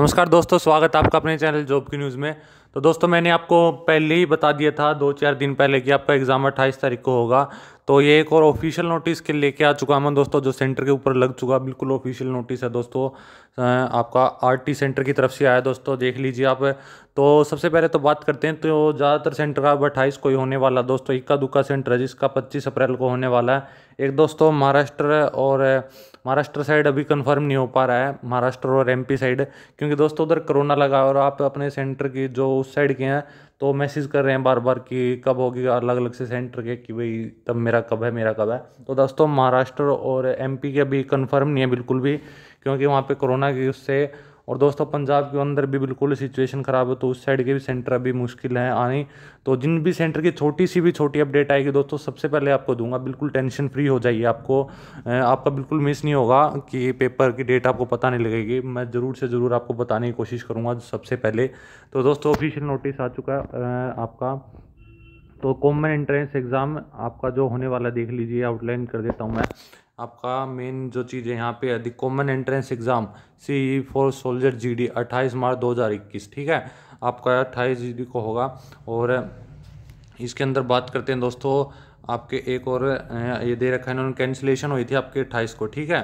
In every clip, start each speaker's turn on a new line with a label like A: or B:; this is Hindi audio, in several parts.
A: नमस्कार दोस्तों स्वागत है आपका अपने चैनल जॉब की न्यूज़ में तो दोस्तों मैंने आपको पहले ही बता दिया था दो चार दिन पहले कि आपका एग्ज़ाम अट्ठाईस तारीख को होगा तो ये एक और ऑफिशियल नोटिस के लेके आ चुका मैं दोस्तों जो सेंटर के ऊपर लग चुका बिल्कुल ऑफिशियल नोटिस है दोस्तों आपका आरटी सेंटर की तरफ से आया दोस्तों देख लीजिए आप तो सबसे पहले तो बात करते हैं तो ज़्यादातर सेंटर का अब अट्ठाईस को ही होने वाला दोस्तों इक्का दुक्का सेंटर है जिसका पच्चीस अप्रैल को होने वाला है एक दोस्तों महाराष्ट्र और महाराष्ट्र साइड अभी कन्फर्म नहीं हो पा रहा है महाराष्ट्र और एम साइड क्योंकि दोस्तों उधर कोरोना लगा और आप अपने सेंटर की जो उस साइड के हैं तो मैसेज कर रहे हैं बार बार कि कब होगी अलग अलग से सेंटर के कि भाई तब मेरा कब है मेरा कब है तो दोस्तों महाराष्ट्र और एमपी के अभी कंफर्म नहीं है बिल्कुल भी क्योंकि वहाँ पे कोरोना की उससे और दोस्तों पंजाब के अंदर भी बिल्कुल सिचुएशन ख़राब है तो उस साइड के भी सेंटर अभी मुश्किल हैं आने तो जिन भी सेंटर की छोटी सी भी छोटी अपडेट आएगी दोस्तों सबसे पहले आपको दूंगा बिल्कुल टेंशन फ्री हो जाइए आपको आपका बिल्कुल मिस नहीं होगा कि पेपर की डेट आपको पता नहीं लगेगी मैं ज़रूर से ज़रूर आपको बताने की कोशिश करूँगा सबसे पहले तो दोस्तों ऑफिशियल नोटिस आ चुका है आपका तो कॉमन एंट्रेंस एग्ज़ाम आपका जो होने वाला देख लीजिए आउटलाइन कर देता हूँ मैं आपका मेन जो चीज़ है यहाँ पे the common entrance exam C E for soldier G D अट्ठाईस मार्च दो हज़ार इक्कीस ठीक है आपका अट्ठाईस जी डी को होगा और इसके अंदर बात करते हैं दोस्तों आपके एक और ये दे रखा है इन्होंने कैंसिलेशन हुई थी आपके अट्ठाईस को ठीक है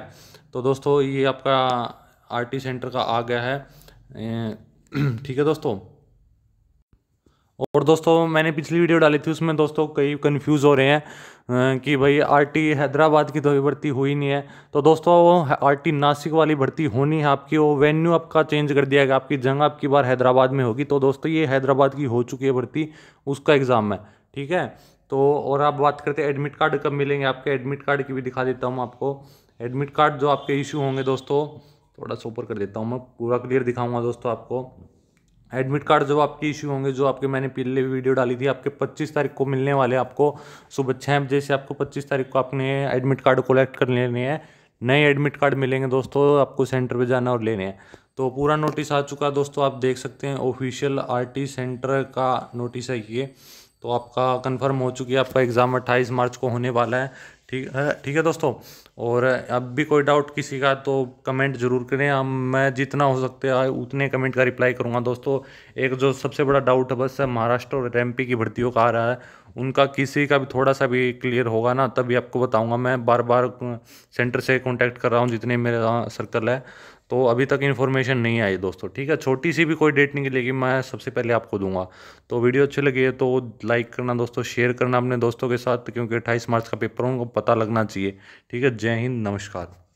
A: तो दोस्तों ये आपका आर टी सेंटर का आ गया है ठीक है दोस्तों और दोस्तों मैंने पिछली वीडियो डाली थी उसमें दोस्तों कई कंफ्यूज हो रहे हैं कि भाई आरटी हैदराबाद की तो अभी भर्ती हुई नहीं है तो दोस्तों वो आरटी नासिक वाली भर्ती होनी है आपकी वो वेन्यू आपका चेंज कर दिया गया आपकी जंग आपकी बार हैदराबाद में होगी तो दोस्तों ये हैदराबाद की हो चुकी है भर्ती उसका एग्ज़ाम है ठीक है तो और आप बात करते हैं एडमिट कार्ड कब मिलेंगे आपके एडमिट कार्ड की भी दिखा देता हूँ आपको एडमिट कार्ड जो आपके इशू होंगे दोस्तों थोड़ा सा ऊपर कर देता हूँ मैं पूरा क्लियर दिखाऊंगा दोस्तों आपको एडमिट कार्ड जो आपके इशू होंगे जो आपके मैंने पहले वीडियो डाली थी आपके 25 तारीख को मिलने वाले आपको सुबह छः बजे से आपको 25 तारीख को आपने एडमिट कार्ड कलेक्ट कर लेने हैं नए एडमिट कार्ड मिलेंगे दोस्तों आपको सेंटर पे जाना और लेने हैं तो पूरा नोटिस आ चुका है दोस्तों आप देख सकते हैं ऑफिशियल आर सेंटर का नोटिस है ये तो आपका कन्फर्म हो चुकी है आपका एग्ज़ाम अट्ठाईस मार्च को होने वाला है ठीक है ठीक है दोस्तों और अब भी कोई डाउट किसी का तो कमेंट ज़रूर करें हम मैं जितना हो सकता है उतने कमेंट का रिप्लाई करूंगा दोस्तों एक जो सबसे बड़ा डाउट है बस महाराष्ट्र और एम की भर्तियों का आ रहा है उनका किसी का भी थोड़ा सा भी क्लियर होगा ना तभी आपको बताऊंगा मैं बार बार सेंटर से कांटेक्ट कर रहा हूँ जितने मेरा सर्कल है तो अभी तक इन्फॉर्मेशन नहीं आई दोस्तों ठीक है छोटी सी भी कोई डेट नहीं निकलेगी मैं सबसे पहले आपको दूंगा तो वीडियो अच्छी लगी है तो लाइक करना दोस्तों शेयर करना अपने दोस्तों के साथ क्योंकि अट्ठाईस मार्च का पेपर उनको पता लगना चाहिए ठीक है जय हिंद नमस्कार